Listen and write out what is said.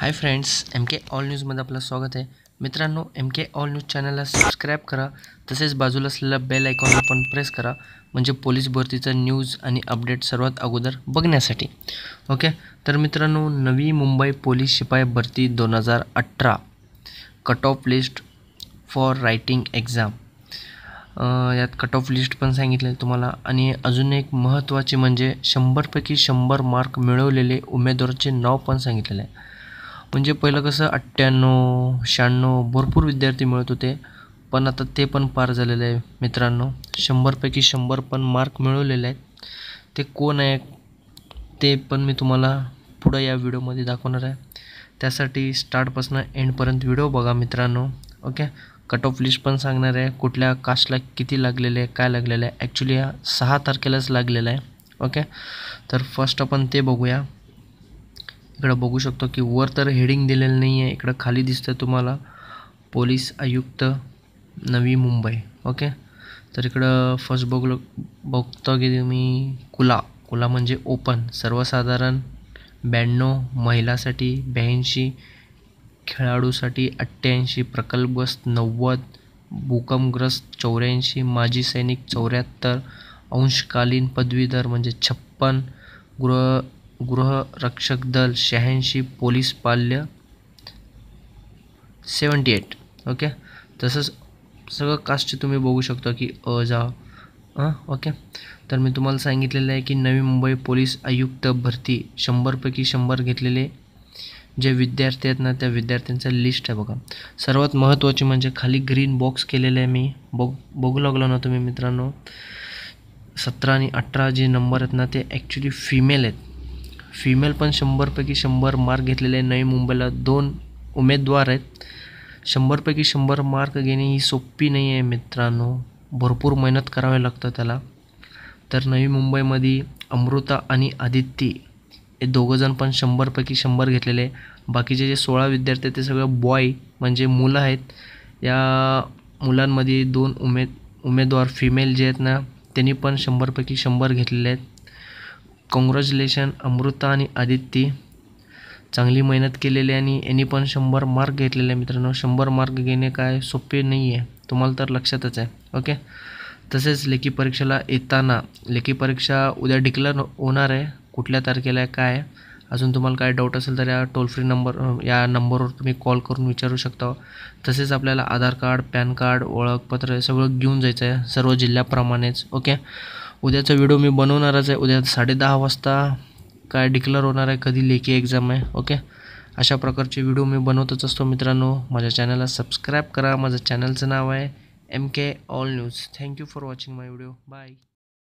हाय friends M K all न्यूजमध्ये आपलं स्वागत आहे मित्रांनो एम के ऑल न्यूज चॅनलला सबस्क्राईब करा तसेच बाजूला असलेलं बेल आयकॉन पण प्रेस करा म्हणजे पोलीस भरतीचं न्यूज आणि अपडेट सर्वात अगोदर बघण्यासाठी ओके तर मित्रांनो नवी मुंबई पोलीस शिपाई भरती दोन हजार अठरा cut off list for writing exam यात कट ऑफ लिस्ट पण सांगितले तुम्हाला आणि अजून एक महत्त्वाचे म्हणजे शंभरपैकी शंभर मार्क मिळवलेले उमेदवाराचे नाव पण सांगितलेले आहे म्हणजे पहिलं कसं अठ्ठ्याण्णव शहाण्णव भरपूर विद्यार्थी मिळत होते पण आता ते पण पार झालेलं आहे मित्रांनो शंभरपैकी शंभर पण मार्क मिळवलेले आहेत ते कोण आहे ते पण मी तुम्हाला पुढं या व्हिडिओमध्ये दाखवणार आहे त्यासाठी स्टार्टपासून एंडपर्यंत व्हिडिओ बघा मित्रांनो ओके कट ऑफ लिस्ट पण सांगणार आहे कुठल्या कास्टला किती लागलेले आहे काय लागलेलं आहे ॲक्च्युली हा सहा तारखेलाच लागलेला आहे ओके तर फर्स्ट आपण ते बघूया इकडं बघू शकतो की वर तर हेडिंग दिलेलं नाही आहे इकडं खाली दिसतं तुम्हाला पोलीस आयुक्त नवी मुंबई ओके तर इकडं फर्स्ट बघलो बघतो की तुम्ही कुला कुला म्हणजे ओपन सर्वसाधारण ब्याण्णव महिलासाठी ब्याऐंशी खेळाडूसाठी अठ्ठ्याऐंशी प्रकल्पग्रस्त नव्वद भूकंपग्रस्त चौऱ्याऐंशी माजी सैनिक चौऱ्याहत्तर अंशकालीन पदवीधर म्हणजे छप्पन गृह गृहरक्षक दल शहाऐंशी पोलीस पाल्य सेवन्टी एट ओके तसंच सगळं कास्ट तुम्ही बघू शकता की अ जा हां ओके तर मी तुम्हाला सांगितलेलं आहे की नवी मुंबई पोलीस आयुक्त भरती शंभरपैकी शंभर घेतलेले जे विद्यार्थी आहेत ना त्या विद्यार्थ्यांचा लिस्ट आहे बघा सर्वात महत्त्वाची म्हणजे खाली ग्रीन बॉक्स केलेलं आहे मी बघ बघू लागलो ना तुम्ही मित्रांनो सतरा आणि अठरा जे नंबर आहेत ना ते ॲक्च्युली फिमेल आहेत फिमेल पण शंभरपैकी शंभर मार्क घेतलेले नवी मुंबईला दोन उमेदवार आहेत शंभरपैकी शंभर मार्क घेणे ही सोपी नाही आहे मित्रांनो भरपूर मेहनत करावी लागतं त्याला तर नवी मुंबईमध्ये अमृता आणि आदित्य हे दोघंजण पण शंभरपैकी शंभर घेतलेले बाकीचे जे सोळा विद्यार्थी आहेत ते सगळे बॉय म्हणजे मुलं आहेत या मुलांमध्ये दोन उमेद उमेदवार फिमेल जे आहेत ना त्यांनी पण शंभरपैकी शंभर घेतलेले आहेत कॉंग्रॅच्युलेशन अमृता आणि आदित्य चांगली मेहनत केलेली आणि यांनी पण शंभर मार्क घेतलेले आहे मित्रांनो शंभर मार्क घेणे काय सोपे नाही आहे तुम्हाला तर लक्षातच आहे ओके तसेच लेखी परीक्षेला येताना लेखी परीक्षा उद्या डिक्लेअर होणार आहे कुठल्या तारखेला आहे काय अजून तुम्हाला काय डाऊट असेल तर या टोल फ्री नंबर या नंबरवर तुम्ही कॉल करून विचारू शकता तसेच आपल्याला आधार कार्ड पॅन कार्ड ओळखपत्र सगळं घेऊन जायचं आहे सर्व जिल्ह्याप्रमाणेच ओके उद्याचा व्हिडिओ मी बनवणारच आहे उद्या साडेदहा वाजता काय डिक्लेअर होणार आहे कधी लेखी एक्झाम आहे ओके अशा प्रकारचे व्हिडिओ मी बनवतच असतो मित्रांनो माझ्या चॅनलला सबस्क्राईब करा माझं चॅनलचं नाव आहे M K all news thank you for watching my video bye